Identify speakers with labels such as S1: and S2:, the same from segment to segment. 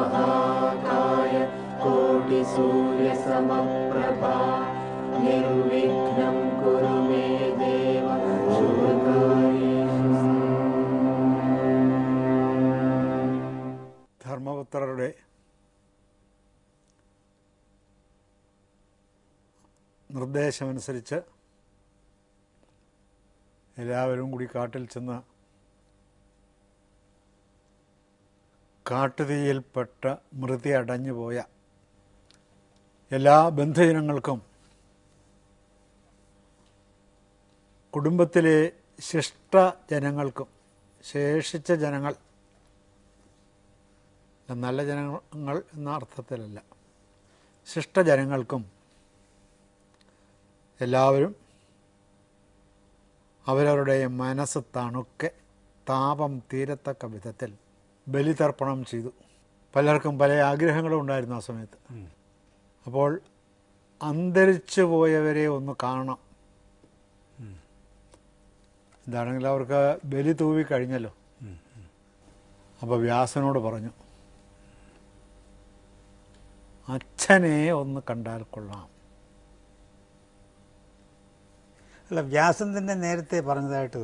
S1: महाकाय कोटिसूर्यसमप्रभा निर्विघ्नं कुरु मे ദേവ
S2: ധർമ്മപുത്രരുടെ നിർദ്ദേശമനുസരിച്ച് എല്ലാവരും കൂടി കാട്ടിൽ ചെന്ന് കാട്ടുതീയിൽപ്പെട്ട് മൃതി അടഞ്ഞുപോയ എല്ലാ ബന്ധുജനങ്ങൾക്കും കുടുംബത്തിലെ ശിഷ്ട ജനങ്ങൾക്കും ശേഷിച്ച ജനങ്ങൾ നല്ല ജനങ്ങൾ എന്ന അർത്ഥത്തിലല്ല ശിഷ്ടജനങ്ങൾക്കും എല്ലാവരും അവരവരുടെ മനസ്സ് തണുക്കെ താപം തീരത്തക്ക വിധത്തിൽ ബലിതർപ്പണം ചെയ്തു പലർക്കും പല ആഗ്രഹങ്ങളും ഉണ്ടായിരുന്നു ആ സമയത്ത് അപ്പോൾ അന്തരിച്ചു പോയവരെ ഒന്ന് കാണാം എന്താണെങ്കിൽ അവർക്ക് ബലി തൂവി കഴിഞ്ഞല്ലോ അപ്പോൾ വ്യാസനോട് പറഞ്ഞു അച്ഛനെ ഒന്ന് കണ്ടാൽ കൊള്ളാം അല്ല വ്യാസൻ തന്നെ നേരത്തെ പറഞ്ഞതായിട്ട്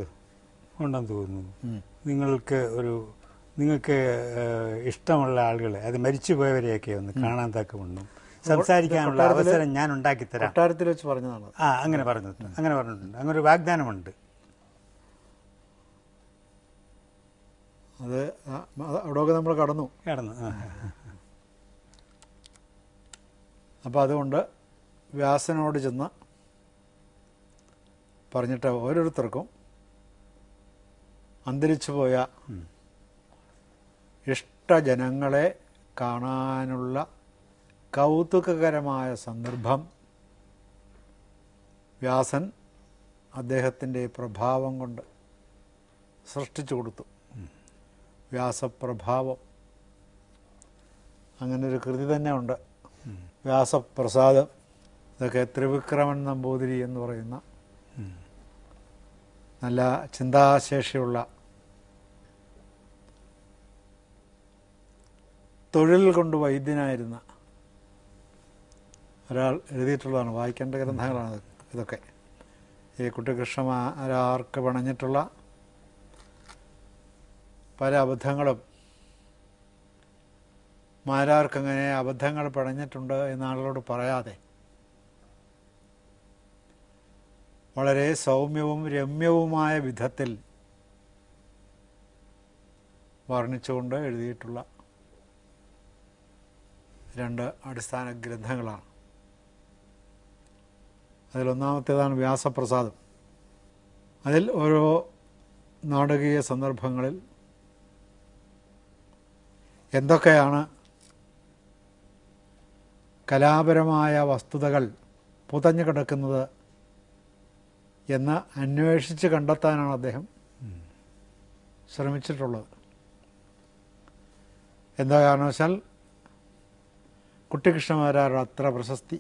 S2: ഉണ്ടെന്ന് തോന്നുന്നു നിങ്ങൾക്ക് ഒരു നിങ്ങൾക്ക് ഇഷ്ടമുള്ള ആളുകളെ അത് പോയവരെയൊക്കെ ഒന്ന് കാണാൻ തക്കവണ്ണം സംസാരിക്കാനുള്ള അവസരം ഞാൻ ഉണ്ടാക്കി തരാം കൊട്ടാരത്തിൽ വെച്ച് പറഞ്ഞതാണ് ആ അങ്ങനെ പറഞ്ഞിട്ടുണ്ട് അങ്ങനെ പറഞ്ഞിട്ടുണ്ട് അങ്ങനെ ഒരു വാഗ്ദാനമുണ്ട് അത് അവിടെയൊക്കെ നമ്മൾ കടന്നു കടന്നു അപ്പോൾ അതുകൊണ്ട് വ്യാസനോട് ചെന്ന് പറഞ്ഞിട്ട് ഓരോരുത്തർക്കും അന്തരിച്ചു പോയ ഇഷ്ടജനങ്ങളെ കാണാനുള്ള കൗതുകകരമായ സന്ദർഭം വ്യാസൻ അദ്ദേഹത്തിൻ്റെ പ്രഭാവം കൊണ്ട് സൃഷ്ടിച്ചു കൊടുത്തു വ്യാസപ്രഭാവം അങ്ങനെ ഒരു കൃതി തന്നെ ഉണ്ട് വ്യാസപ്രസാദം ഇതൊക്കെ ത്രിവിക്രമൻ നമ്പൂതിരി എന്ന് പറയുന്ന നല്ല ചിന്താശേഷിയുള്ള തൊഴിൽ കൊണ്ട് വൈദ്യനായിരുന്ന ഒരാൾ എഴുതിയിട്ടുള്ളതാണ് വായിക്കേണ്ട ഗ്രന്ഥങ്ങളാണ് ഇതൊക്കെ ഈ കുട്ടികൃഷ്ണമാരാർക്ക് പണഞ്ഞിട്ടുള്ള പല അബദ്ധങ്ങളും മാരാർക്കങ്ങനെ അബദ്ധങ്ങൾ പണഞ്ഞിട്ടുണ്ട് എന്നാളോട് പറയാതെ വളരെ സൗമ്യവും രമ്യവുമായ വിധത്തിൽ വർണ്ണിച്ചുകൊണ്ട് എഴുതിയിട്ടുള്ള രണ്ട് അടിസ്ഥാന ഗ്രന്ഥങ്ങളാണ് അതിലൊന്നാമത്തേതാണ് വ്യാസപ്രസാദം അതിൽ ഓരോ നാടകീയ സന്ദർഭങ്ങളിൽ എന്തൊക്കെയാണ് കലാപരമായ വസ്തുതകൾ പുതഞ്ഞു കിടക്കുന്നത് എന്ന് അന്വേഷിച്ച് കണ്ടെത്താനാണ് അദ്ദേഹം ശ്രമിച്ചിട്ടുള്ളത് എന്താ കാരണവശാൽ കുട്ടികൃഷ്ണമാരാരുടെ അത്ര പ്രശസ്തി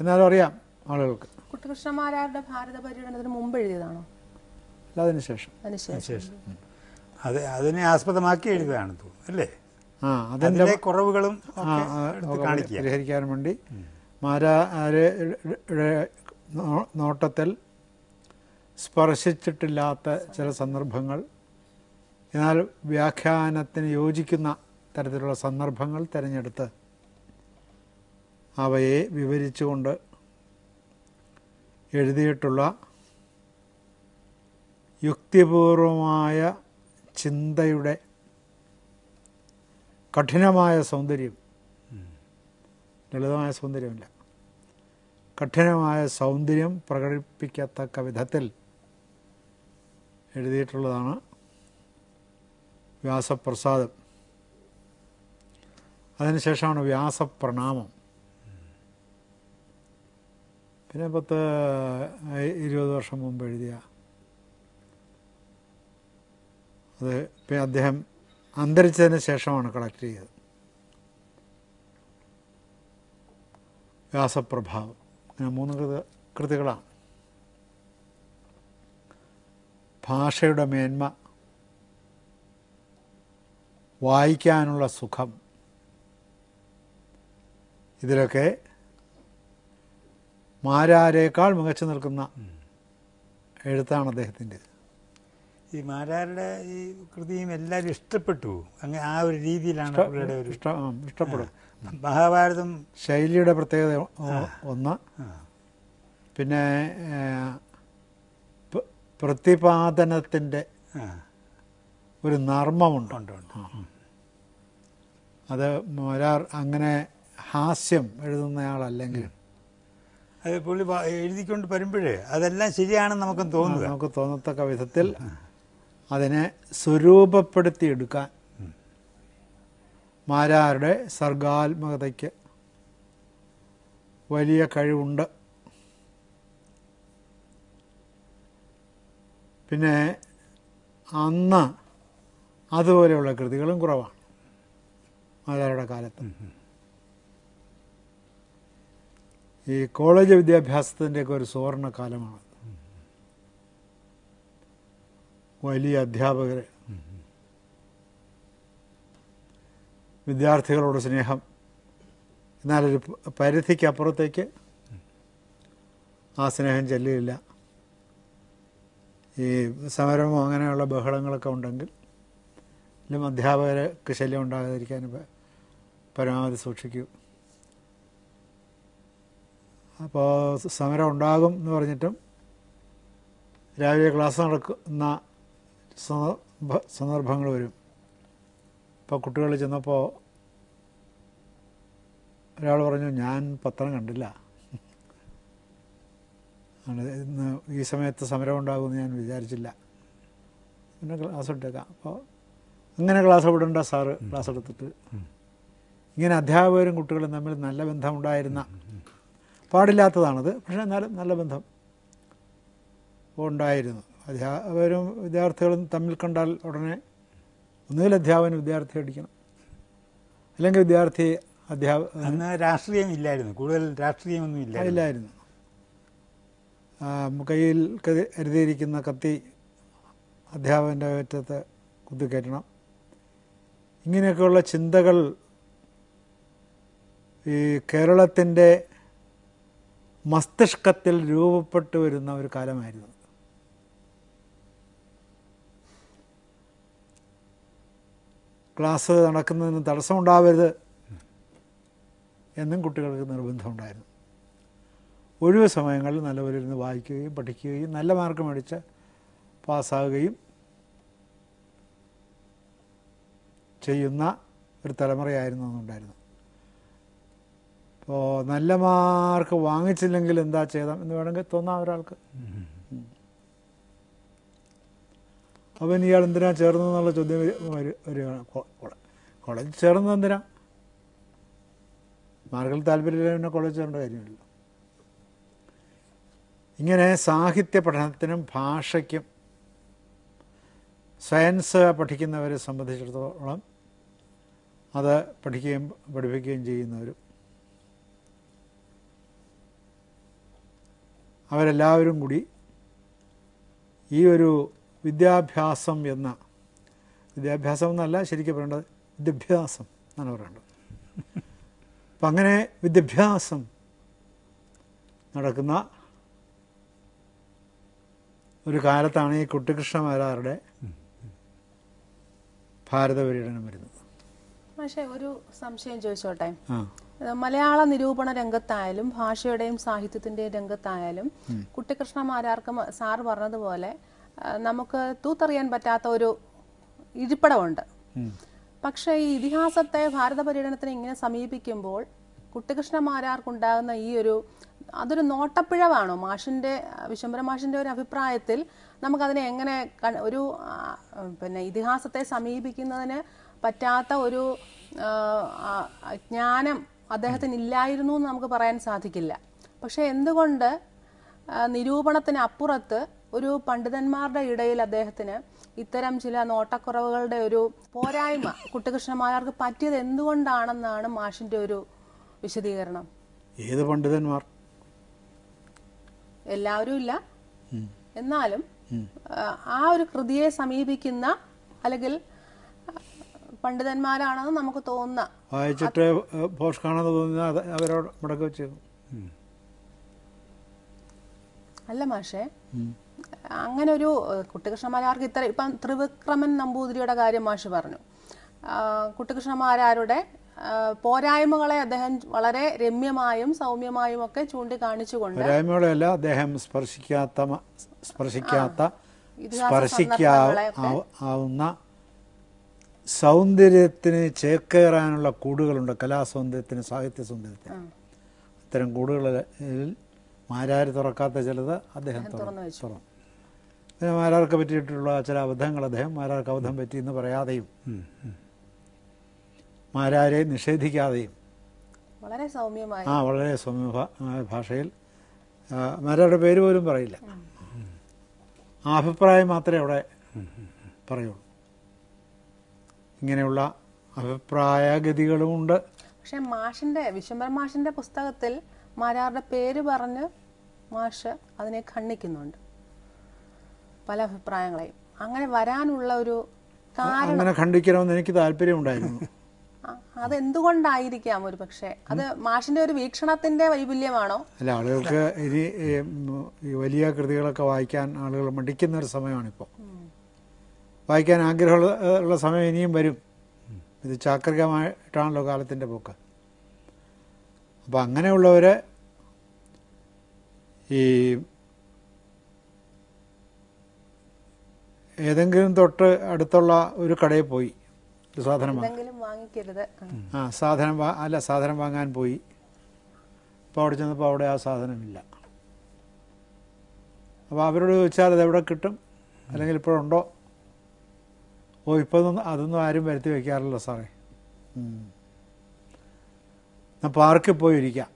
S2: എന്നാലും അറിയാം ആളുകൾക്ക്
S3: കുട്ടികൃഷ്ണമാരാരുടെ ഭാരത പര്യടനത്തിന് മുമ്പ് എഴുതിയതാണോ
S2: അല്ല അതിനുശേഷം അതിനുശേഷം അത് അതിനെ ആസ്പദമാക്കി എഴുതുകയാണ് തോന്നുന്നു അല്ലേ ആ അതിൻ്റെ കുറവുകളും പരിഹരിക്കാൻ വേണ്ടി മാരാരെ നോട്ടത്തിൽ സ്പർശിച്ചിട്ടില്ലാത്ത ചില സന്ദർഭങ്ങൾ എന്നാൽ വ്യാഖ്യാനത്തിന് യോജിക്കുന്ന തരത്തിലുള്ള സന്ദർഭങ്ങൾ തിരഞ്ഞെടുത്ത് അവയെ വിവരിച്ചുകൊണ്ട് എഴുതിയിട്ടുള്ള യുക്തിപൂർവമായ ചിന്തയുടെ കഠിനമായ സൗന്ദര്യം ലളിതമായ സൗന്ദര്യമില്ല കഠിനമായ സൗന്ദര്യം പ്രകടിപ്പിക്കത്തക്ക വിധത്തിൽ എഴുതിയിട്ടുള്ളതാണ് വ്യാസപ്രസാദം അതിനുശേഷമാണ് വ്യാസപ്രണാമം പിന്നെ പത്ത് ഇരുപത് വർഷം മുമ്പ് എഴുതിയ അത് അദ്ദേഹം അന്തരിച്ചതിന് ശേഷമാണ് കളക്ട് ചെയ്തത് വ്യാസപ്രഭാവം അങ്ങനെ മൂന്ന് കൃത കൃതികളാണ് ഭാഷയുടെ മേന്മ വായിക്കാനുള്ള സുഖം ഇതിലൊക്കെ മാരാരേക്കാൾ മികച്ചു നിൽക്കുന്ന എഴുത്താണ് അദ്ദേഹത്തിൻ്റെ ഈ മാരാരുടെ ഈ കൃതിയും എല്ലാവരും ഇഷ്ടപ്പെട്ടു അങ്ങനെ ആ ഒരു രീതിയിലാണ് അവരുടെ ഒരു ഇഷ്ടപ്പെടും മഹാഭാരതം ശൈലിയുടെ പ്രത്യേകത ഒന്ന് പിന്നെ പ്രതിപാദനത്തിൻ്റെ ഒരു നർമ്മമുണ്ട് അത് ഒരാൾ അങ്ങനെ ഹാസ്യം എഴുതുന്നയാളല്ലെങ്കിൽ അത് പുള്ളി എഴുതിക്കൊണ്ട് വരുമ്പോഴേ അതെല്ലാം ശരിയാണെന്ന് നമുക്ക് തോന്നുന്നു നമുക്ക് തോന്നത്തക്ക വിധത്തിൽ അതിനെ സ്വരൂപപ്പെടുത്തിയെടുക്കാൻ മാരാരുടെ സർഗാത്മകതയ്ക്ക് വലിയ കഴിവുണ്ട് പിന്നെ അന്ന് അതുപോലെയുള്ള കൃതികളും കുറവാണ് മാരാരുടെ കാലത്ത് ഈ കോളേജ് വിദ്യാഭ്യാസത്തിൻ്റെയൊക്കെ ഒരു സുവർണ കാലമാണ് വലിയ അധ്യാപകരെ വിദ്യാർത്ഥികളോട് സ്നേഹം എന്നാലൊരു പരിധിക്ക് അപ്പുറത്തേക്ക് ആ സ്നേഹം ചെല്ലുകയില്ല ഈ സമരമോ അങ്ങനെയുള്ള ബഹളങ്ങളൊക്കെ ഉണ്ടെങ്കിൽ അധ്യാപകർക്ക് ശല്യം ഉണ്ടാകാതിരിക്കാൻ പരമാവധി സൂക്ഷിക്കും അപ്പോൾ സമരം ഉണ്ടാകും എന്ന് പറഞ്ഞിട്ടും രാവിലെ ക്ലാസ് നടക്കുന്ന സന്ദർഭങ്ങൾ വരും ഇപ്പോൾ കുട്ടികൾ ചെന്നപ്പോൾ ഒരാൾ പറഞ്ഞു ഞാൻ പത്രം കണ്ടില്ല ഇന്ന് ഈ സമയത്ത് സമരം ഉണ്ടാകുമെന്ന് ഞാൻ വിചാരിച്ചില്ല പിന്നെ ക്ലാസ് എടുത്തേക്കാം അപ്പോൾ അങ്ങനെ ക്ലാസ് വിടണ്ട സാറ് ക്ലാസ് എടുത്തിട്ട് ഇങ്ങനെ അധ്യാപകരും കുട്ടികളും തമ്മിൽ നല്ല ബന്ധമുണ്ടായിരുന്ന പാടില്ലാത്തതാണത് പക്ഷേ നല്ല നല്ല ബന്ധം ഉണ്ടായിരുന്നു അധ്യാപകരും വിദ്യാർത്ഥികളും തമ്മിൽ കണ്ടാൽ ഉടനെ ഒന്നുകിൽ അധ്യാപകൻ വിദ്യാർത്ഥി അടിക്കണം അല്ലെങ്കിൽ വിദ്യാർത്ഥി അധ്യാപക അന്ന് രാഷ്ട്രീയം ഇല്ലായിരുന്നു കൂടുതൽ രാഷ്ട്രീയമൊന്നും ഇല്ല ഇല്ലായിരുന്നു കയ്യിൽ കരുതിയിരിക്കുന്ന കത്തി അധ്യാപകൻ്റെ ഏറ്റത്ത് കുത്തിക്കയറ്റണം ഇങ്ങനെയൊക്കെയുള്ള ചിന്തകൾ ഈ കേരളത്തിൻ്റെ മസ്തിഷ്കത്തിൽ രൂപപ്പെട്ടു വരുന്ന ഒരു കാലമായിരുന്നു ക്ലാസ് നടക്കുന്നതിന് തടസ്സമുണ്ടാവരുത് എന്നും കുട്ടികൾക്ക് നിർബന്ധമുണ്ടായിരുന്നു ഒഴിവ് സമയങ്ങളിൽ നല്ലപോലെ ഇരുന്ന് വായിക്കുകയും പഠിക്കുകയും നല്ല മാർക്ക് മേടിച്ച് പാസ്സാവുകയും ചെയ്യുന്ന ഒരു തലമുറയായിരുന്നു അന്നുണ്ടായിരുന്നു നല്ല മാർക്ക് വാങ്ങിച്ചില്ലെങ്കിൽ എന്താ ചെയ്താം എന്ന് വേണമെങ്കിൽ തോന്നാം ഒരാൾക്ക് അപ്പം ഇയാൾ എന്തിനാ ചേർന്നു എന്നുള്ള ചോദ്യം വരികയാണ് കോളേജ് ചേർന്നത് എന്തിനാ മാർക്കിൽ താല്പര്യമില്ല പിന്നെ കോളേജ് ചേരേണ്ട കാര്യമില്ല ഇങ്ങനെ സാഹിത്യ പഠനത്തിനും ഭാഷയ്ക്കും സയൻസ് പഠിക്കുന്നവരെ സംബന്ധിച്ചിടത്തോളം അത് പഠിക്കുകയും പഠിപ്പിക്കുകയും ചെയ്യുന്നവരും അവരെല്ലാവരും കൂടി ഈ ഒരു വിദ്യാഭ്യാസം എന്ന വിദ്യാഭ്യാസം എന്നല്ല ശരിക്കും പറയേണ്ടത് വിദ്യാഭ്യാസം എന്നാണ് പറയേണ്ടത് അപ്പം അങ്ങനെ വിദ്യാഭ്യാസം നടക്കുന്ന ഒരു കാലത്താണ് ഈ കുട്ടികൃഷ്ണമാരാരുടെ ഭാരത പര്യടനം വരുന്നത്
S3: പക്ഷെ ഒരു സംശയം ചോദിച്ചോട്ടെ മലയാള നിരൂപണ രംഗത്തായാലും ഭാഷയുടെയും സാഹിത്യത്തിന്റെയും രംഗത്തായാലും കുട്ടിക്കൃഷ്ണ മാരാർക്കും സാർ പറഞ്ഞതുപോലെ നമുക്ക് തൂത്തറിയാൻ പറ്റാത്ത ഒരു ഇരിപ്പടമുണ്ട് പക്ഷെ ഈ ഇതിഹാസത്തെ ഭാരത പര്യടനത്തിന് ഇങ്ങനെ സമീപിക്കുമ്പോൾ കുട്ടിക്കൃഷ്ണ മാരാർക്കുണ്ടാകുന്ന ഈ ഒരു അതൊരു നോട്ടപ്പിഴവാണോ മാഷിന്റെ വിശംബര മാഷിന്റെ ഒരു അഭിപ്രായത്തിൽ നമുക്കതിനെ എങ്ങനെ ഒരു പിന്നെ ഇതിഹാസത്തെ സമീപിക്കുന്നതിന് പറ്റാത്ത ഒരു ജ്ഞാനം അദ്ദേഹത്തിന് ഇല്ലായിരുന്നു എന്ന് നമുക്ക് പറയാൻ സാധിക്കില്ല പക്ഷെ എന്തുകൊണ്ട് നിരൂപണത്തിന് അപ്പുറത്ത് ഒരു പണ്ഡിതന്മാരുടെ ഇടയിൽ അദ്ദേഹത്തിന് ഇത്തരം ചില നോട്ടക്കുറവുകളുടെ ഒരു പോരായ്മ കുട്ടികൃഷ്ണമാരാർക്ക് പറ്റിയത് എന്തുകൊണ്ടാണെന്നാണ് മാഷിന്റെ ഒരു വിശദീകരണം
S2: ഏത് പണ്ഡിതന്മാർ
S3: എല്ലാവരും ഇല്ല എന്നാലും ആ ഒരു കൃതിയെ സമീപിക്കുന്ന അല്ലെങ്കിൽ പണ്ഡിതന്മാരാണെന്ന് നമുക്ക് തോന്നുന്ന
S2: വായിച്ചിട്ട് അവരോട് മുടക്കി വെച്ചു
S3: അല്ല മാഷേ അങ്ങനെ ഒരു കുട്ടികൃഷ്ണമാരാർക്ക് ഇത്ര ഇപ്പം ത്രിവിക്രമൻ നമ്പൂതിരിയുടെ കാര്യം മാഷ് പറഞ്ഞു കുട്ടികൃഷ്ണമാരാരുടെ പോരായ്മകളെ അദ്ദേഹം വളരെ രമ്യമായും സൗമ്യമായും ഒക്കെ ചൂണ്ടിക്കാണിച്ചുകൊണ്ട്
S2: പോരായ്മകളല്ല അദ്ദേഹം സ്പർശിക്കാത്ത സ്പർശിക്കാത്ത സ്പർശിക്കാവുന്ന സൗന്ദര്യത്തിന് ചേക്കേറാനുള്ള കൂടുകളുണ്ട് കലാസൗന്ദര്യത്തിന് സാഹിത്യ സൗന്ദര്യത്തിന് അത്തരം കൂടുകളിൽ മാരാര് തുറക്കാത്ത ചിലത് അദ്ദേഹം തുറന്നു പിന്നെ മാരാർക്ക് പറ്റിയിട്ടുള്ള ചില അബദ്ധങ്ങൾ അദ്ദേഹം മാരാർക്ക് അബദ്ധം എന്ന് പറയാതെയും മാരാരെ നിഷേധിക്കാതെയും
S3: വളരെ ആ
S2: വളരെ സൗമ്യ ഭാഷയിൽ മാരാരുടെ പേര് പോലും പറയില്ല ആ അഭിപ്രായം മാത്രമേ അവിടെ പറയുള്ളൂ ഇങ്ങനെയുള്ള അഭിപ്രായഗതികളുമുണ്ട്
S3: പക്ഷെ മാഷിന്റെ വിശ്വംബര മാഷിന്റെ പുസ്തകത്തിൽ മാരാറുടെ പേര് പറഞ്ഞ് മാഷ് അതിനെ ഖണ്ഡിക്കുന്നുണ്ട് പല അഭിപ്രായങ്ങളെയും അങ്ങനെ വരാനുള്ള ഒരു അങ്ങനെ
S2: ഖണ്ഡിക്കണമെന്ന് എനിക്ക് താല്പര്യമുണ്ടായിരുന്നു
S3: അത് എന്തുകൊണ്ടായിരിക്കാം ഒരു പക്ഷേ അത് മാഷിന്റെ ഒരു വീക്ഷണത്തിന്റെ വൈപുല്യമാണോ
S2: അല്ല ആളുകൾക്ക് ഇനി വലിയ കൃതികളൊക്കെ വായിക്കാൻ ആളുകൾ മടിക്കുന്ന ഒരു സമയമാണിപ്പോൾ വായിക്കാൻ ആഗ്രഹമുള്ള ഉള്ള സമയം ഇനിയും വരും ഇത് ചാക്രികമായിട്ടാണല്ലോ കാലത്തിൻ്റെ പോക്ക് അപ്പോൾ അങ്ങനെയുള്ളവർ ഈ ഏതെങ്കിലും തൊട്ട് അടുത്തുള്ള ഒരു കടയിൽ പോയി സാധനം വാങ്ങിക്കരുത് ആ സാധനം അല്ല സാധനം വാങ്ങാൻ പോയി അപ്പോൾ അവിടെ ചെന്നപ്പോൾ അവിടെ ആ സാധനമില്ല അപ്പോൾ അവരോട് ചോദിച്ചാൽ അത് എവിടെ കിട്ടും അല്ലെങ്കിൽ ഇപ്പോഴുണ്ടോ ഓ ഇപ്പം അതൊന്നും ആരും വരുത്തി വയ്ക്കാറില്ല സാറേ ഞാൻ പാർക്കിൽ പോയി ഇരിക്കാം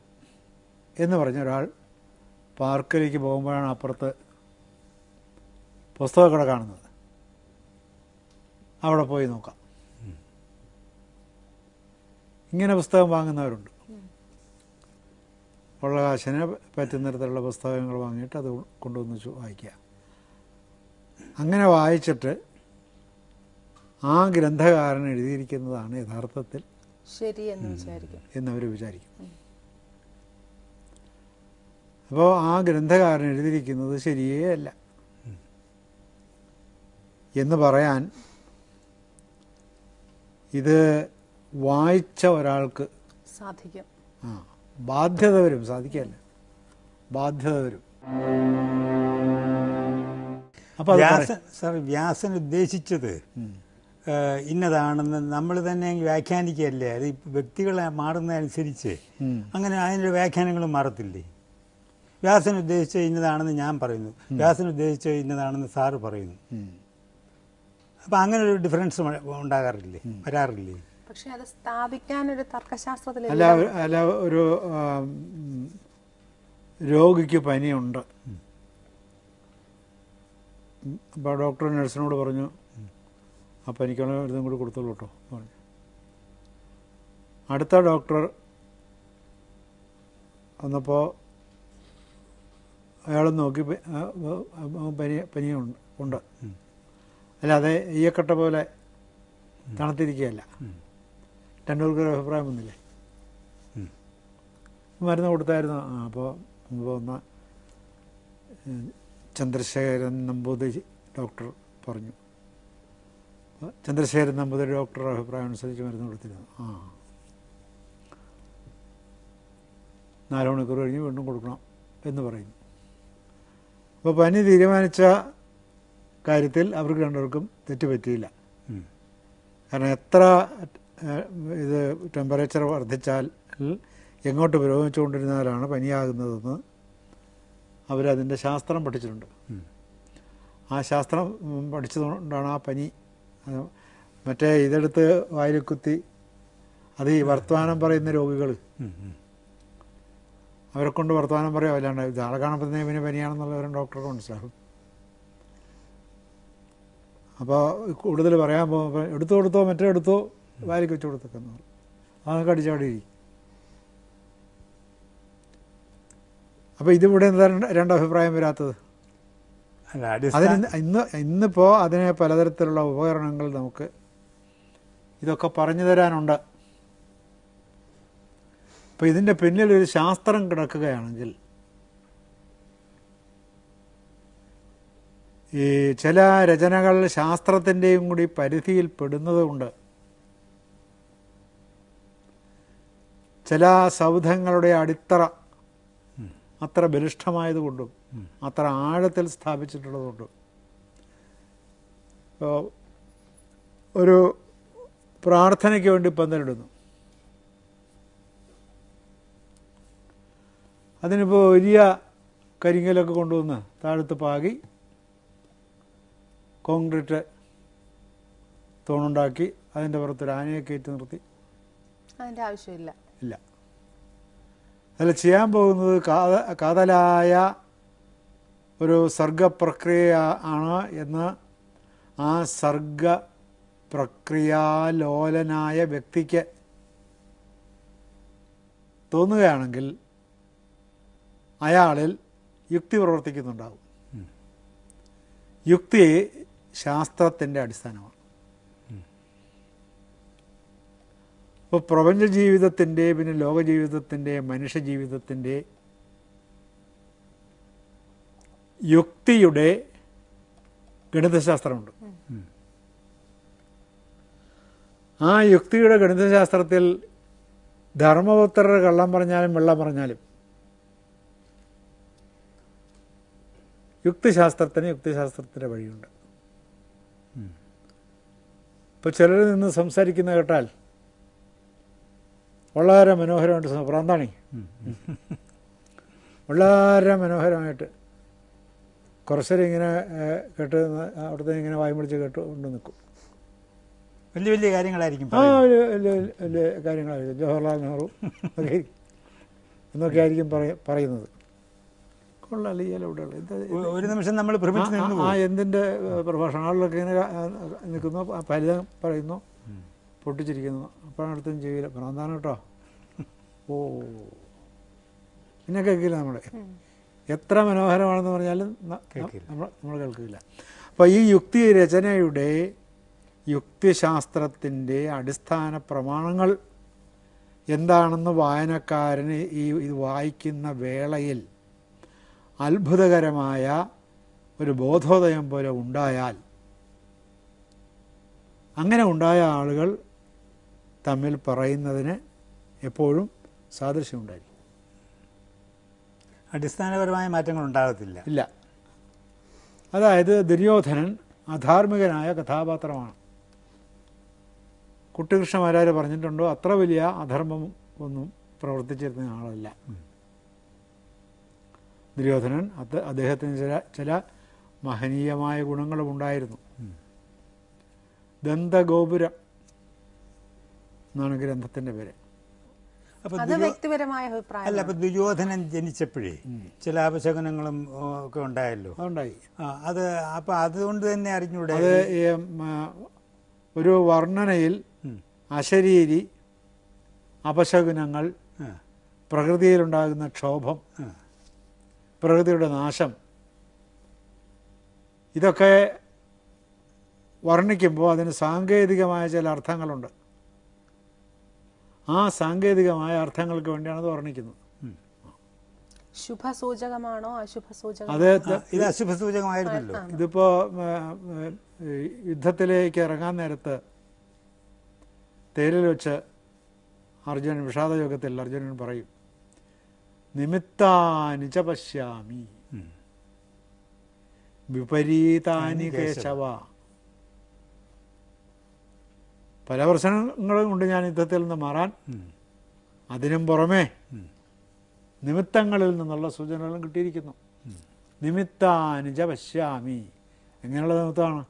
S2: എന്ന് പറഞ്ഞ ഒരാൾ പാർക്കിലേക്ക് പോകുമ്പോഴാണ് അപ്പുറത്ത് പുസ്തകക്കട കാണുന്നത് അവിടെ പോയി നോക്കാം ഇങ്ങനെ പുസ്തകം വാങ്ങുന്നവരുണ്ട് ഉള്ള കാശിനെ തരത്തിലുള്ള പുസ്തകങ്ങൾ വാങ്ങിയിട്ട് അത് കൊണ്ടുവന്ന് വായിക്കുക അങ്ങനെ വായിച്ചിട്ട് ആ ഗ്രന്ഥകാരൻ എഴുതിയിരിക്കുന്നതാണ് യഥാർത്ഥത്തിൽ
S3: ശരി എന്ന് വിചാരിക്കും
S2: എന്നവർ വിചാരിക്കും അപ്പോൾ ആ ഗ്രന്ഥകാരൻ എഴുതിയിരിക്കുന്നത് ശരിയേ അല്ല എന്ന് പറയാൻ ഇത് വായിച്ച ഒരാൾക്ക് സാധിക്കും ആ ബാധ്യത വരും സാധിക്കല്ല ബാധ്യത വരും അപ്പോൾ സാർ വ്യാസൻ ഉദ്ദേശിച്ചത് ഇന്നതാണെന്ന് നമ്മൾ തന്നെ വ്യാഖ്യാനിക്കുകയല്ലേ അത് വ്യക്തികളെ മാറുന്നതനുസരിച്ച് അങ്ങനെ അതിൻ്റെ വ്യാഖ്യാനങ്ങൾ മാറത്തില്ലേ വ്യാസൻ ഉദ്ദേശിച്ച ഇന്നതാണെന്ന് ഞാൻ പറയുന്നു വ്യാസൻ ഉദ്ദേശിച്ച ഇന്നതാണെന്ന് സാറ് പറയുന്നു അപ്പൊ അങ്ങനെ ഒരു ഡിഫറൻസ് ഉണ്ടാകാറില്ലേ വരാറില്ലേ
S3: പക്ഷേ അത് സ്ഥാപിക്കാൻ ഒരു തർക്കശാസ്ത്രത്തിൽ അല്ല
S2: അല്ല ഒരു രോഗിക്ക് പനിയുണ്ട് അപ്പോൾ ഡോക്ടർ നഴ്സിനോട് പറഞ്ഞു അപ്പോൾ എനിക്കുള്ള ഇതും കൂടി കൊടുത്തോളൂ കേട്ടോ പറഞ്ഞു അടുത്ത ഡോക്ടർ വന്നപ്പോൾ അയാൾ നോക്കി പനി പനി ഉണ്ട് അല്ലാതെ ഈയക്കട്ട പോലെ തണുത്തിരിക്കുകയല്ല രണ്ടുപേർക്കൊരു അഭിപ്രായം ഒന്നില്ലേ മരുന്ന് കൊടുത്തായിരുന്നു ആ അപ്പോൾ മുമ്പ് വന്ന ചന്ദ്രശേഖരൻ നമ്പൂതിരി ഡോക്ടർ പറഞ്ഞു ചന്ദ്രശേഖരൻ നമ്പൂതിരി ഡോക്ടറുടെ അഭിപ്രായം അനുസരിച്ച് മരുന്ന് കൊടുത്തിരുന്നു ആ നാല് മണിക്കൂർ കഴിഞ്ഞ് വീണ്ടും കൊടുക്കണം എന്ന് പറയുന്നു അപ്പോൾ പനി തീരുമാനിച്ച കാര്യത്തിൽ അവർക്ക് രണ്ടുപേർക്കും തെറ്റുപറ്റിയില്ല കാരണം എത്ര ഇത് ടെമ്പറേച്ചർ വർദ്ധിച്ചാൽ എങ്ങോട്ട് പുരോഗമിച്ചുകൊണ്ടിരുന്നാലാണ് പനിയാകുന്നതെന്ന് അവരതിൻ്റെ ശാസ്ത്രം പഠിച്ചിട്ടുണ്ട് ആ ശാസ്ത്രം പഠിച്ചതുകൊണ്ടാണ് ആ പനി മറ്റേ ഇതെടുത്ത് വായിൽ കുത്തി അത് ഈ വർത്തമാനം പറയുന്ന രോഗികൾ അവരെ കൊണ്ട് വർത്തമാനം പറയാം അല്ലാണ്ട് ആളെ കാണപ്പെടുന്ന പിന്നെ ഇവന് പനിയാണെന്നുള്ളവരും ഡോക്ടർക്ക് മനസ്സിലാകും അപ്പോൾ കൂടുതൽ പറയാൻ പോകുമ്പോൾ എടുത്തു കൊടുത്തോ മറ്റേ എടുത്തോ വാരിക്ക് വെച്ച് കൊടുത്തേക്കുന്നു അതൊക്കെ അടിച്ചാടി അപ്പോൾ ഇതിവിടെ എന്താ രണ്ട് വരാത്തത് അതിന് ഇന്ന് ഇന്നിപ്പോ അതിനെ പലതരത്തിലുള്ള ഉപകരണങ്ങൾ നമുക്ക് ഇതൊക്കെ പറഞ്ഞു തരാനുണ്ട് അപ്പൊ ഇതിന്റെ പിന്നിൽ ഒരു ശാസ്ത്രം കിടക്കുകയാണെങ്കിൽ ഈ ചില രചനകൾ ശാസ്ത്രത്തിൻ്റെയും കൂടി പരിധിയിൽ പെടുന്നതുകൊണ്ട് ചില സൗധങ്ങളുടെ അടിത്തറ അത്ര ബലിഷ്ഠമായതുകൊണ്ടും അത്ര ആഴത്തിൽ സ്ഥാപിച്ചിട്ടുള്ളതുകൊണ്ട് ഒരു പ്രാർത്ഥനയ്ക്ക് വേണ്ടി പന്തലിടുന്നു അതിനിപ്പോൾ വലിയ കരിങ്കലൊക്കെ കൊണ്ടുവന്ന് താഴത്ത് പാകി കോൺക്രീറ്റ് തൂണുണ്ടാക്കി അതിൻ്റെ പുറത്ത് ഒരു ആനയെ കയറ്റി നിർത്തി
S3: അതിൻ്റെ ആവശ്യമില്ല
S2: ഇല്ല അതിൽ ചെയ്യാൻ പോകുന്നത് കാതലായ ഒരു സർഗപ്രക്രിയ പ്രക്രിയ ആണ് എന്ന് ആ സർഗ പ്രക്രിയാലോലനായ വ്യക്തിക്ക് തോന്നുകയാണെങ്കിൽ അയാളിൽ യുക്തി പ്രവർത്തിക്കുന്നുണ്ടാവും യുക്തി ശാസ്ത്രത്തിൻ്റെ അടിസ്ഥാനമാണ് ഇപ്പോൾ പ്രപഞ്ച ജീവിതത്തിൻ്റെ പിന്നെ ലോകജീവിതത്തിൻ്റെ ജീവിതത്തിൻ്റെ യുക്തിയുടെ ഗണിതശാസ്ത്രമുണ്ട് ആ യുക്തിയുടെ ഗണിതശാസ്ത്രത്തിൽ ധർമ്മപുത്രർ കള്ളം പറഞ്ഞാലും വെള്ളം പറഞ്ഞാലും യുക്തിശാസ്ത്രത്തിന് യുക്തിശാസ്ത്രത്തിൻ്റെ വഴിയുണ്ട് ഇപ്പോൾ ചിലർ നിന്ന് സംസാരിക്കുന്ന കേട്ടാൽ വളരെ മനോഹരമായിട്ട് പ്രാന്താണി വളരെ മനോഹരമായിട്ട് കുറച്ചേരം ഇങ്ങനെ കേട്ട് അവിടുത്തെ ഇങ്ങനെ വായും പിടിച്ച് കേട്ട് കൊണ്ട് നിൽക്കും വലിയ വലിയ കാര്യങ്ങളായിരിക്കും ആ വലിയ വലിയ വലിയ കാര്യങ്ങളായിരിക്കും ജവഹർലാൽ നെഹ്റു എന്നൊക്കെ ആയിരിക്കും പറയുന്നത് കൊള്ളാം ഇയാൾ ഒരു നിമിഷം നമ്മൾ ആ എന്തിൻ്റെ പ്രഭാഷണങ്ങളിലൊക്കെ ഇങ്ങനെ നിൽക്കുന്നു ഫലിതം പറയുന്നു പൊട്ടിച്ചിരിക്കുന്നു അപ്പോഴാണ് അടുത്തും ജീവിയില്ല പ്രാന്താണ് കേട്ടോ ഓ ഇന്നൊക്കെ കേൾക്കില്ല നമ്മളെ എത്ര മനോഹരമാണെന്ന് പറഞ്ഞാലും നമ്മൾ നമ്മൾ കേൾക്കില്ല അപ്പോൾ ഈ യുക്തി രചനയുടെ യുക്തിശാസ്ത്രത്തിൻ്റെ അടിസ്ഥാന പ്രമാണങ്ങൾ എന്താണെന്ന് വായനക്കാരന് ഈ ഇത് വായിക്കുന്ന വേളയിൽ അത്ഭുതകരമായ ഒരു ബോധോദയം പോലെ ഉണ്ടായാൽ അങ്ങനെ ഉണ്ടായ ആളുകൾ തമ്മിൽ പറയുന്നതിന് എപ്പോഴും സാദൃശ്യമുണ്ടായിരിക്കും അടിസ്ഥാനപരമായ മാറ്റങ്ങൾ ഉണ്ടാകത്തില്ല ഇല്ല അതായത് ദുര്യോധനൻ അധാർമികനായ കഥാപാത്രമാണ് കുട്ടികൃഷ്ണമാരാർ പറഞ്ഞിട്ടുണ്ടോ അത്ര വലിയ അധർമ്മം ഒന്നും പ്രവർത്തിച്ചിരുന്ന ആളല്ല ദുര്യോധനൻ അത് അദ്ദേഹത്തിന് ചില ചില മഹനീയമായ ഗുണങ്ങളും ഉണ്ടായിരുന്നു ദന്തഗോപുരം എന്നാണ് ഗ്രന്ഥത്തിൻ്റെ പേര്
S3: വ്യക്തിപരമായ അല്ല അപ്പൊ
S2: ദുര്യോധനൻ ജനിച്ചപ്പോഴേ ചില അപശകനങ്ങളും ഒക്കെ ഉണ്ടായല്ലോ ഉണ്ടായി അത് അപ്പൊ അതുകൊണ്ട് തന്നെ അറിഞ്ഞൂടെ ഒരു വർണ്ണനയിൽ അശരീരി അപശകുനങ്ങൾ പ്രകൃതിയിലുണ്ടാകുന്ന ക്ഷോഭം പ്രകൃതിയുടെ നാശം ഇതൊക്കെ വർണ്ണിക്കുമ്പോൾ അതിന് സാങ്കേതികമായ ചില അർത്ഥങ്ങളുണ്ട് ആ സാങ്കേതികമായ അർത്ഥങ്ങൾക്ക് വേണ്ടിയാണ് അത് വർണ്ണിക്കുന്നത്
S3: ശുഭസൂചകമാണോ ഇത് അശുഭസൂചകമായിരുന്നല്ലോ
S2: ഇതിപ്പോ യുദ്ധത്തിലേക്ക് ഇറങ്ങാൻ നേരത്ത് തേരിൽ വെച്ച് അർജുനൻ വിഷാദയോഗത്തിൽ അർജുനൻ പറയും നിമിത്താനി ച പശ്യാമി വിപരീതാനി കേശവ പല പ്രശ്നങ്ങളും കൊണ്ട് ഞാൻ യുദ്ധത്തിൽ നിന്ന് മാറാൻ അതിനും പുറമേ നിമിത്തങ്ങളിൽ നിന്നുള്ള സൂചനകളും കിട്ടിയിരിക്കുന്നു നിമിത്താനുജ പശ്യാമി എങ്ങനെയുള്ള നിമിത്തമാണ്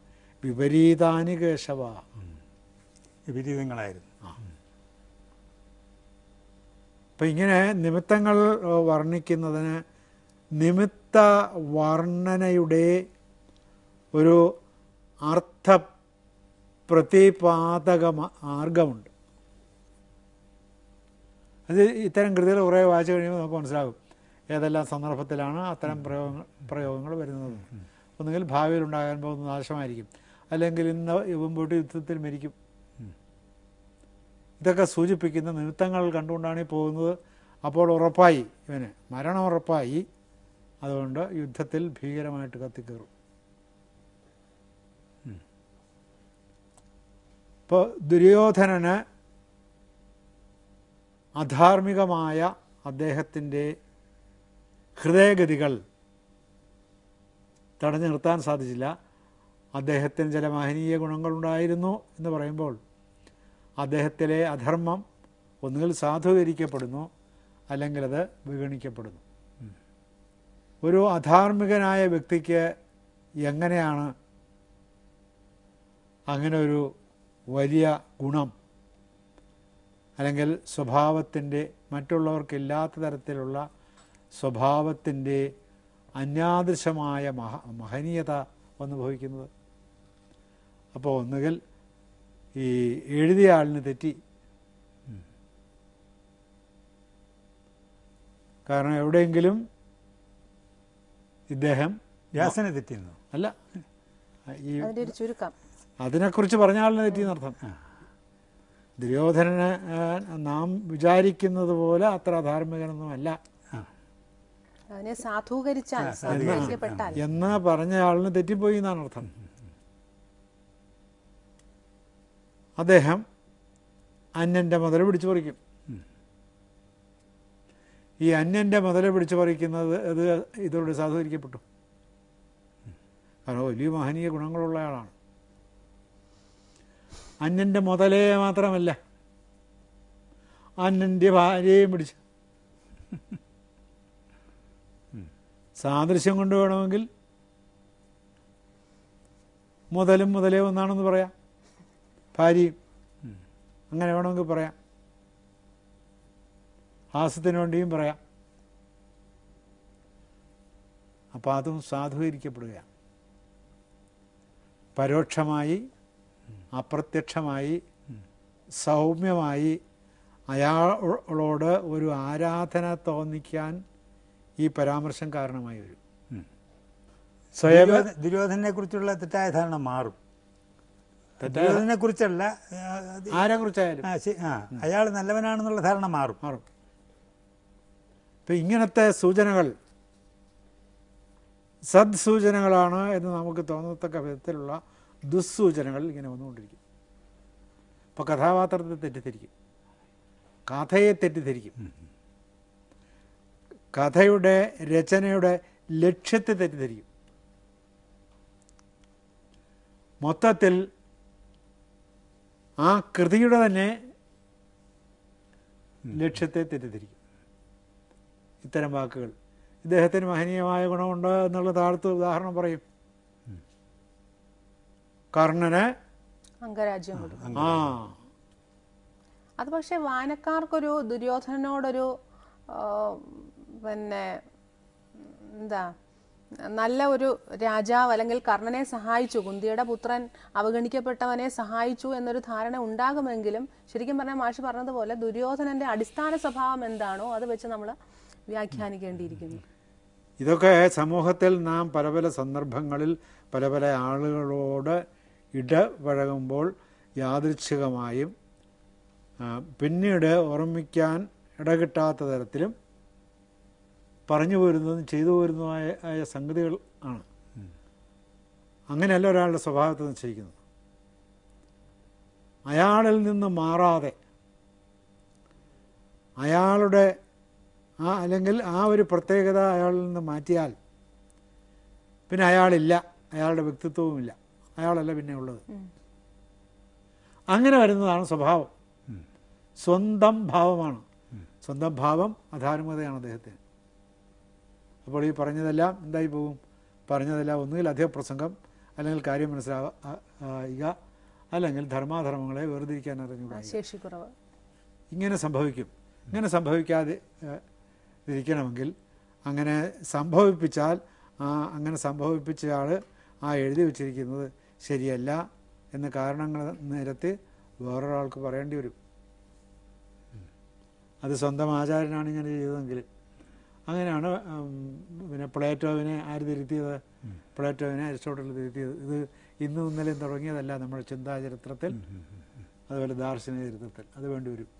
S2: വിപരീതാനി കേശവ വിപരീതങ്ങളായിരുന്നു അപ്പം ഇങ്ങനെ നിമിത്തങ്ങൾ വർണ്ണിക്കുന്നതിന് നിമിത്ത വർണ്ണനയുടെ ഒരു അർത്ഥ പ്രതിപാതക മാർഗമുണ്ട് അത് ഇത്തരം കൃതികൾ കുറേ വായിച്ചു കഴിയുമ്പോൾ നമുക്ക് മനസ്സിലാകും ഏതെല്ലാം സന്ദർഭത്തിലാണ് അത്തരം പ്രയോഗങ്ങൾ പ്രയോഗങ്ങൾ വരുന്നത് ഒന്നുകിൽ ഭാവിയിൽ ഉണ്ടാകാൻ പോകുന്ന നാശമായിരിക്കും അല്ലെങ്കിൽ ഇന്ന് ഇവമ്പോട്ട് യുദ്ധത്തിൽ മരിക്കും ഇതൊക്കെ സൂചിപ്പിക്കുന്ന നിമിത്തങ്ങൾ കണ്ടുകൊണ്ടാണ് ഈ പോകുന്നത് അപ്പോൾ ഉറപ്പായി ഇവന് മരണം ഉറപ്പായി അതുകൊണ്ട് യുദ്ധത്തിൽ ഭീകരമായിട്ട് കത്തിക്കേറും ഇപ്പോൾ ദുര്യോധനന് അധാർമികമായ അദ്ദേഹത്തിൻ്റെ ഹൃദയഗതികൾ തടഞ്ഞു നിർത്താൻ സാധിച്ചില്ല അദ്ദേഹത്തിന് ചില മഹനീയ ഗുണങ്ങളുണ്ടായിരുന്നു എന്ന് പറയുമ്പോൾ അദ്ദേഹത്തിലെ അധർമ്മം ഒന്നുകിൽ സാധൂകരിക്കപ്പെടുന്നു അല്ലെങ്കിൽ അത് വിഗണിക്കപ്പെടുന്നു ഒരു അധാർമികനായ വ്യക്തിക്ക് എങ്ങനെയാണ് അങ്ങനെ ഒരു വലിയ ഗുണം അല്ലെങ്കിൽ സ്വഭാവത്തിൻ്റെ മറ്റുള്ളവർക്കില്ലാത്ത തരത്തിലുള്ള സ്വഭാവത്തിൻ്റെ അന്യാദൃശമായ മഹ മഹനീയത ഭവിക്കുന്നത് അപ്പോൾ ഒന്നുകിൽ ഈ എഴുതിയ ആളിന് തെറ്റി കാരണം എവിടെയെങ്കിലും ഇദ്ദേഹം വ്യാസനെ തെറ്റിയിരുന്നു അല്ല ഈ ചുരുക്കം അതിനെക്കുറിച്ച് പറഞ്ഞ ആളിനെ എന്നർത്ഥം ദുര്യോധനന് നാം വിചാരിക്കുന്നത് പോലെ അത്ര അല്ല എന്ന് പറഞ്ഞ ആളിന് തെറ്റിപ്പോയി എന്നാണ് അർത്ഥം അദ്ദേഹം അന്യന്റെ മുതൽ പിടിച്ചു പറിക്കും ഈ അന്യന്റെ മുതൽ പിടിച്ചു പറിക്കുന്നത് ഇത് ഇതോട് സാധൂകരിക്കപ്പെട്ടു കാരണം വലിയ മഹനീയ ഗുണങ്ങളുള്ള ആളാണ് അന്യൻ്റെ മുതലേ മാത്രമല്ല അന്യൻ്റെ ഭാര്യയും പിടിച്ച സാദൃശ്യം കൊണ്ട് വേണമെങ്കിൽ മുതലും മുതലേ ഒന്നാണെന്ന് പറയാം ഭാര്യയും അങ്ങനെ വേണമെങ്കിൽ പറയാം ഹാസ്യത്തിന് വേണ്ടിയും പറയാം അപ്പോൾ അതും സാധൂകരിക്കപ്പെടുകയാണ് പരോക്ഷമായി അപ്രത്യക്ഷമായി സൗമ്യമായി അയാളോട് ഒരു ആരാധന തോന്നിക്കാൻ ഈ പരാമർശം കാരണമായി വരും സ്വയം ദുര്യോധനെ കുറിച്ചുള്ള തെറ്റായ ധാരണ മാറും ദുര്യോധനെ കുറിച്ചല്ല ആരെ കുറിച്ചായാലും അയാൾ നല്ലവനാണെന്നുള്ള ധാരണ മാറും മാറും ഇപ്പം ഇങ്ങനത്തെ സൂചനകൾ സദ്സൂചനകളാണ് എന്ന് നമുക്ക് തോന്നത്തക്ക വിധത്തിലുള്ള ദുസ്സൂചനകൾ ഇങ്ങനെ വന്നുകൊണ്ടിരിക്കും ഇപ്പോൾ കഥാപാത്രത്തെ തെറ്റിദ്ധരിക്കും കഥയെ തെറ്റിദ്ധരിക്കും കഥയുടെ രചനയുടെ ലക്ഷ്യത്തെ തെറ്റിദ്ധരിക്കും മൊത്തത്തിൽ ആ കൃതിയുടെ തന്നെ ലക്ഷ്യത്തെ തെറ്റിദ്ധരിക്കും ഇത്തരം വാക്കുകൾ ഇദ്ദേഹത്തിന് മഹനീയമായ ഗുണമുണ്ട് എന്നുള്ള താഴ്ത്ത് ഉദാഹരണം പറയും കർണന് അംഗരാജ്യം ആ
S3: അത് പക്ഷെ വായനക്കാർക്കൊരു ദുര്യോധനോടൊരു പിന്നെ എന്താ നല്ല ഒരു രാജാവ് അല്ലെങ്കിൽ കർണനെ സഹായിച്ചു കുന്തിയുടെ പുത്രൻ അവഗണിക്കപ്പെട്ടവനെ സഹായിച്ചു എന്നൊരു ധാരണ ഉണ്ടാകുമെങ്കിലും ശരിക്കും പറഞ്ഞാൽ മാഷ് പറഞ്ഞതുപോലെ ദുര്യോധനന്റെ അടിസ്ഥാന സ്വഭാവം എന്താണോ അത് വെച്ച് നമ്മൾ വ്യാഖ്യാനിക്കേണ്ടിയിരിക്കുന്നു
S2: ഇതൊക്കെ സമൂഹത്തിൽ നാം പല പല സന്ദർഭങ്ങളിൽ പല പല ആളുകളോട് ഇടപഴകുമ്പോൾ യാദൃച്ഛികമായും പിന്നീട് ഓർമ്മിക്കാൻ ഇടകിട്ടാത്ത തരത്തിലും പറഞ്ഞു പോരുന്നതും ചെയ്തു പോരുന്നതുമായ ആയ സംഗതികൾ ആണ് അങ്ങനെയല്ല ഒരാളുടെ സ്വഭാവത്തെ നിശ്ചയിക്കുന്നത് അയാളിൽ നിന്ന് മാറാതെ അയാളുടെ ആ അല്ലെങ്കിൽ ആ ഒരു പ്രത്യേകത അയാളിൽ നിന്ന് മാറ്റിയാൽ പിന്നെ അയാളില്ല അയാളുടെ വ്യക്തിത്വവുമില്ല അയാളല്ല പിന്നെ ഉള്ളത് അങ്ങനെ വരുന്നതാണ് സ്വഭാവം സ്വന്തം ഭാവമാണ് സ്വന്തം ഭാവം അധാർമതയാണ് അദ്ദേഹത്തിന് അപ്പോൾ ഈ പറഞ്ഞതെല്ലാം എന്തായി പോകും പറഞ്ഞതെല്ലാം ഒന്നുകിൽ അധിക പ്രസംഗം അല്ലെങ്കിൽ കാര്യം മനസ്സിലാവുക അല്ലെങ്കിൽ ധർമാധർമ്മങ്ങളെ വേർതിരിക്കാൻ
S3: അറിഞ്ഞുകൂടാ
S2: ഇങ്ങനെ സംഭവിക്കും ഇങ്ങനെ സംഭവിക്കാതെ ഇരിക്കണമെങ്കിൽ അങ്ങനെ സംഭവിപ്പിച്ചാൽ അങ്ങനെ സംഭവിപ്പിച്ചയാൾ ആ എഴുതി വച്ചിരിക്കുന്നത് ശരിയല്ല എന്ന കാരണങ്ങൾ നേരത്ത് വേറൊരാൾക്ക് പറയേണ്ടി വരും അത് സ്വന്തം ആചാരനാണ് ഇങ്ങനെ ചെയ്തതെങ്കിൽ അങ്ങനെയാണ് പിന്നെ പ്ലേറ്റോവിനെ ആര് തിരുത്തിയത് പ്ലേറ്റോവിനെ അരിസ്റ്റോട്ടൽ തിരുത്തിയത് ഇത് ഇന്നും ഇന്നലെയും തുടങ്ങിയതല്ല നമ്മുടെ ചിന്താചരിത്രത്തിൽ അതുപോലെ ദാർശനിക ചരിത്രത്തിൽ അത് വേണ്ടിവരും